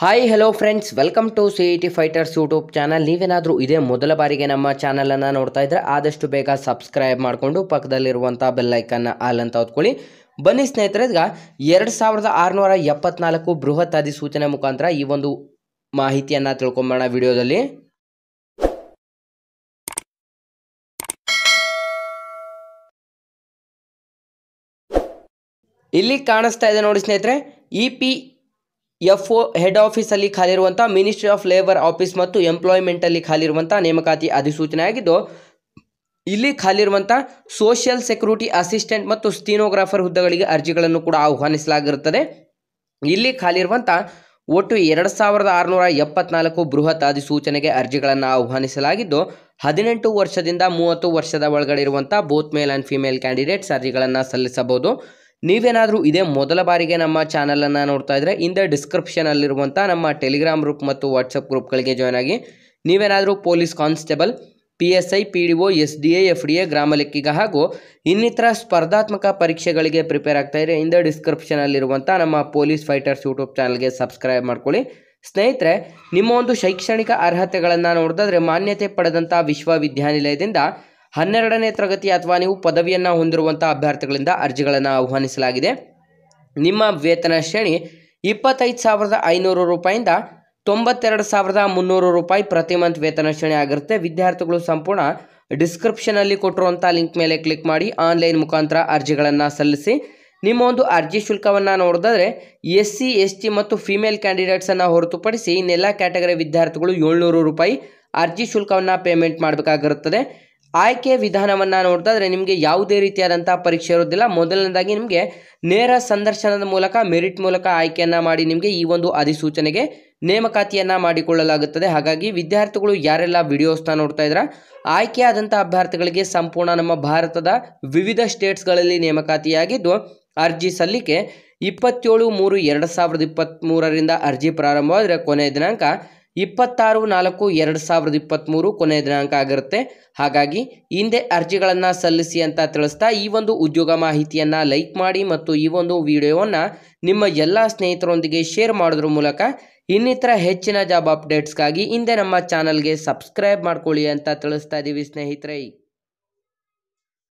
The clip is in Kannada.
hi hello friends welcome to C E T fighters YouTube channel ನೀವೇನಾದರೂ ಇದೇ ಮೊದಲ ಬಾರಿಗೆ ನಮ್ಮ ಚಾನಲನ್ನು ನೋಡ್ತಾ ಇದ್ದರೆ ಆದಷ್ಟು ಬೇಗ ಸಬ್ಸ್ಕ್ರೈಬ್ ಮಾಡಿಕೊಂಡು ಪಕ್ಕದಲ್ಲಿರುವಂಥ ಬೆಲ್ಲೈಕನ್ನು ಆಲ್ ಅಂತ ಹೊತ್ಕೊಳ್ಳಿ ಬನ್ನಿ ಸ್ನೇಹಿತರೆ ಎರಡು ಸಾವಿರದ ಆರುನೂರ ಎಪ್ಪತ್ನಾಲ್ಕು ಬೃಹತ್ ಅಧಿಸೂಚನೆ ಮುಖಾಂತರ ಈ ಒಂದು ಮಾಹಿತಿಯನ್ನು ತಿಳ್ಕೊಂಬೋಣ ವಿಡಿಯೋದಲ್ಲಿ ಇಲ್ಲಿ ಕಾಣಿಸ್ತಾ ಇದೆ ನೋಡಿ ಸ್ನೇಹಿತರೆ E e P F O head ಆಫೀಸಲ್ಲಿ ಖಾಲಿರುವಂಥ ಮಿನಿಸ್ಟ್ರಿ ಆಫ್ ಲೇಬರ್ ಆಫೀಸ್ ಮತ್ತು ಎಂಪ್ಲಾಯ್ಮೆಂಟ್ ಎಂಪ್ಲಾಯ್ಮೆಂಟಲ್ಲಿ ಖಾಲಿರುವಂಥ ನೇಮಕಾತಿ ಅಧಿಸೂಚನೆ ಆಗಿದ್ದು ಇಲ್ಲಿ ಖಾಲಿರುವಂಥ ಸೋಷಿಯಲ್ ಸೆಕ್ಯೂರಿಟಿ ಅಸಿಸ್ಟೆಂಟ್ ಮತ್ತು ಸ್ಟೀನೋಗ್ರಾಫರ್ ಹುದ್ದೆಗಳಿಗೆ ಅರ್ಜಿಗಳನ್ನು ಕೂಡ ಆಹ್ವಾನಿಸಲಾಗಿರುತ್ತದೆ ಇಲ್ಲಿ ಖಾಲಿರುವಂಥ ಒಟ್ಟು ಎರಡು ಸಾವಿರದ ಆರುನೂರ ಎಪ್ಪತ್ನಾಲ್ಕು ಬೃಹತ್ ಅಧಿಸೂಚನೆಗೆ ಅರ್ಜಿಗಳನ್ನು ಆಹ್ವಾನಿಸಲಾಗಿದ್ದು ಹದಿನೆಂಟು ವರ್ಷದಿಂದ ಮೂವತ್ತು ವರ್ಷದ ಒಳಗಡೆ ಇರುವಂತಹ both male and female candidates ಅರ್ಜಿಗಳನ್ನು ಸಲ್ಲಿಸಬಹುದು ನೀವೇನಾದರೂ ಇದೇ ಮೊದಲ ಬಾರಿಗೆ ನಮ್ಮ ಚಾನಲನ್ನು ನೋಡ್ತಾ ಇದ್ದರೆ ಹಿಂದೆ ಡಿಸ್ಕ್ರಿಪ್ಷನಲ್ಲಿರುವಂಥ ನಮ್ಮ ಟೆಲಿಗ್ರಾಮ್ ಗ್ರೂಪ್ ಮತ್ತು ವಾಟ್ಸಪ್ ಗ್ರೂಪ್ಗಳಿಗೆ ಜಾಯ್ನ್ ಆಗಿ ನೀವೇನಾದರೂ police constable P S I P D O S D A F D A ಗ್ರಾಮ ಲೆಕ್ಕಿಗ ಹಾಗೂ ಇನ್ನಿತರ ಸ್ಪರ್ಧಾತ್ಮಕ ಪರೀಕ್ಷೆಗಳಿಗೆ ಪ್ರಿಪೇರ್ ಆಗ್ತಾ ಇಂದ ಹಿಂದೆ ಡಿಸ್ಕ್ರಿಪ್ಷನಲ್ಲಿರುವಂಥ ನಮ್ಮ ಪೊಲೀಸ್ ಫೈಟರ್ಸ್ ಯೂಟ್ಯೂಬ್ ಚಾನಲ್ಗೆ ಸಬ್ಸ್ಕ್ರೈಬ್ ಮಾಡ್ಕೊಳ್ಳಿ ಸ್ನೇಹಿತರೆ ನಿಮ್ಮ ಒಂದು ಶೈಕ್ಷಣಿಕ ಅರ್ಹತೆಗಳನ್ನು ನೋಡಿದ್ರೆ ಮಾನ್ಯತೆ ಪಡೆದಂಥ ವಿಶ್ವವಿದ್ಯಾನಿಲಯದಿಂದ ಹನ್ನೆರಡನೇ ತರಗತಿ ಅಥವಾ ನೀವು ಪದವಿಯನ್ನು ಹೊಂದಿರುವಂಥ ಅಭ್ಯರ್ಥಿಗಳಿಂದ ಅರ್ಜಿಗಳನ್ನು ಆಹ್ವಾನಿಸಲಾಗಿದೆ ನಿಮ್ಮ ವೇತನ ಶ್ರೇಣಿ ಇಪ್ಪತ್ತೈದು ಸಾವಿರದ ಐನೂರು ರೂಪಾಯಿಂದ ತೊಂಬತ್ತೆರಡು ಸಾವಿರದ ಮುನ್ನೂರು ರೂಪಾಯಿ ಪ್ರತಿ ಮಂತ್ ವೇತನ ಶ್ರೇಣಿ ಆಗಿರುತ್ತೆ ವಿದ್ಯಾರ್ಥಿಗಳು ಸಂಪೂರ್ಣ ಡಿಸ್ಕ್ರಿಪ್ಷನಲ್ಲಿ ಕೊಟ್ಟಿರುವಂಥ ಲಿಂಕ್ ಮೇಲೆ ಕ್ಲಿಕ್ ಮಾಡಿ ಆನ್ಲೈನ್ ಮುಖಾಂತರ ಅರ್ಜಿಗಳನ್ನು ಸಲ್ಲಿಸಿ ನಿಮ್ಮ ಒಂದು ಅರ್ಜಿ ಶುಲ್ಕವನ್ನು ನೋಡಿದ್ರೆ ಎಸ್ ಸಿ ಎಸ್ ಟಿ ಮತ್ತು ಫಿಮೇಲ್ ಕ್ಯಾಂಡಿಡೇಟ್ಸನ್ನು ಹೊರತುಪಡಿಸಿ ಇನ್ನೆಲ್ಲ ಕ್ಯಾಟಗರಿ ವಿದ್ಯಾರ್ಥಿಗಳು ಏಳ್ನೂರು ರೂಪಾಯಿ ಅರ್ಜಿ ಶುಲ್ಕವನ್ನು ಪೇಮೆಂಟ್ ಮಾಡಬೇಕಾಗಿರುತ್ತದೆ ಆಯ್ಕೆ ವಿಧಾನವನ್ನು ನೋಡ್ತಾ ಇದ್ರೆ ನಿಮಗೆ ಯಾವುದೇ ರೀತಿಯಾದಂಥ ಪರೀಕ್ಷೆ ಇರೋದಿಲ್ಲ ಮೊದಲನೇದಾಗಿ ನಿಮಗೆ ನೇರ ಸಂದರ್ಶನದ ಮೂಲಕ ಮೆರಿಟ್ ಮೂಲಕ ಆಯ್ಕೆಯನ್ನು ಮಾಡಿ ನಿಮಗೆ ಈ ಒಂದು ಅಧಿಸೂಚನೆಗೆ ನೇಮಕಾತಿಯನ್ನು ಮಾಡಿಕೊಳ್ಳಲಾಗುತ್ತದೆ ಹಾಗಾಗಿ ವಿದ್ಯಾರ್ಥಿಗಳು ಯಾರೆಲ್ಲ ವಿಡಿಯೋಸ್ನ ನೋಡ್ತಾ ಇದ್ರ ಆಯ್ಕೆಯಾದಂಥ ಅಭ್ಯರ್ಥಿಗಳಿಗೆ ಸಂಪೂರ್ಣ ನಮ್ಮ ಭಾರತದ ವಿವಿಧ ಸ್ಟೇಟ್ಸ್ಗಳಲ್ಲಿ ನೇಮಕಾತಿಯಾಗಿದ್ದು ಅರ್ಜಿ ಸಲ್ಲಿಕೆ ಇಪ್ಪತ್ತೇಳು ಮೂರು ಎರಡು ಸಾವಿರದ ಇಪ್ಪತ್ತ್ಮೂರರಿಂದ ಅರ್ಜಿ ಪ್ರಾರಂಭವಾದರೆ ಕೊನೆಯ ದಿನಾಂಕ ಇಪ್ಪತ್ತಾರು ನಾಲ್ಕು ಎರಡು ಸಾವಿರದ ಇಪ್ಪತ್ತ್ಮೂರು ಕೊನೆಯ ದಿನಾಂಕ ಆಗಿರುತ್ತೆ ಹಾಗಾಗಿ ಹಿಂದೆ ಅರ್ಜಿಗಳನ್ನು ಸಲ್ಲಿಸಿ ಅಂತ ತಿಳಿಸ್ತಾ ಈ ಒಂದು ಉದ್ಯೋಗ ಮಾಹಿತಿಯನ್ನು ಲೈಕ್ ಮಾಡಿ ಮತ್ತು ಈ ಒಂದು ವಿಡಿಯೋವನ್ನು ನಿಮ್ಮ ಎಲ್ಲ ಸ್ನೇಹಿತರೊಂದಿಗೆ ಶೇರ್ ಮಾಡೋದ್ರ ಮೂಲಕ ಇನ್ನಿತರ ಹೆಚ್ಚಿನ ಜಾಬ್ ಅಪ್ಡೇಟ್ಸ್ಗಾಗಿ ಹಿಂದೆ ನಮ್ಮ ಚಾನಲ್ಗೆ ಸಬ್ಸ್ಕ್ರೈಬ್ ಮಾಡ್ಕೊಳ್ಳಿ ಅಂತ ತಿಳಿಸ್ತಾ ಇದ್ದೀವಿ ಸ್ನೇಹಿತರೆ